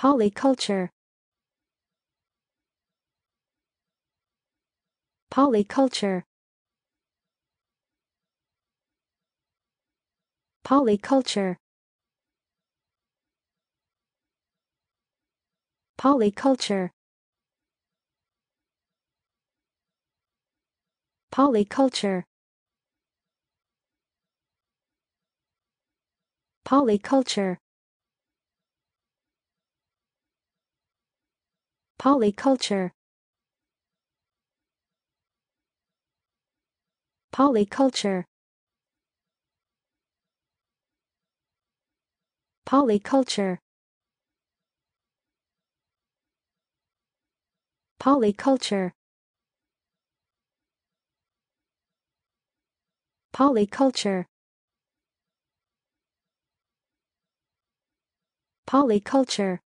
Polyculture Polyculture Polyculture Polyculture Polyculture Polyculture Polyculture Polyculture Polyculture Polyculture Polyculture Polyculture